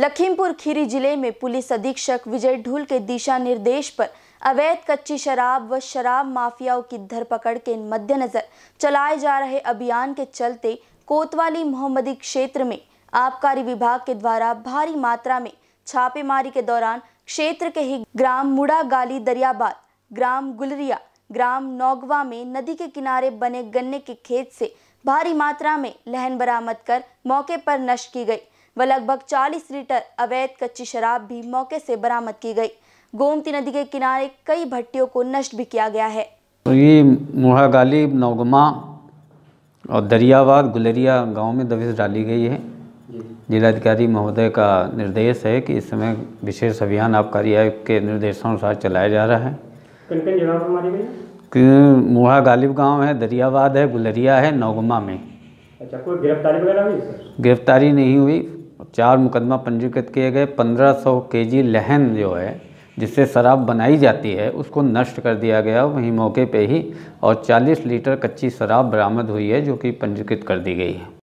लखीमपुर खीरी जिले में पुलिस अधीक्षक विजय ढूल के दिशा निर्देश पर अवैध कच्ची शराब व शराब माफियाओं की धरपकड़ के मद्देनजर चलाए जा रहे अभियान के चलते कोतवाली मोहम्मदी क्षेत्र में आबकारी विभाग के द्वारा भारी मात्रा में छापेमारी के दौरान क्षेत्र के ही ग्राम मुड़ा गाली दरियाबाद ग्राम गुलरिया ग्राम नौगवा में नदी के किनारे बने गन्ने के खेत से भारी मात्रा में लहन बरामद कर मौके पर नष्ट की गई व लगभग 40 लीटर अवैध कच्ची शराब भी मौके से बरामद की गई गोमती नदी के किनारे कई भट्टियों को नष्ट भी किया गया है तो ये मुहागाली नौगमा और दरियाबाद गुलेरिया गांव में दबिश डाली गई है जिलाधिकारी महोदय का निर्देश है कि इस समय विशेष अभियान आबकारी आयुक्त के निर्देशानुसार चलाया जा रहा है किन मुहा गालिब गांव है दरियाबाद है गुलरिया है नौगमा में अच्छा कोई गिरफ्तारी वगैरह हुई गिरफ्तारी नहीं हुई चार मुकदमा पंजीकृत किए गए 1500 सौ के लहन जो है जिससे शराब बनाई जाती है उसको नष्ट कर दिया गया वहीं मौके पे ही और 40 लीटर कच्ची शराब बरामद हुई है जो कि पंजीकृत कर दी गई है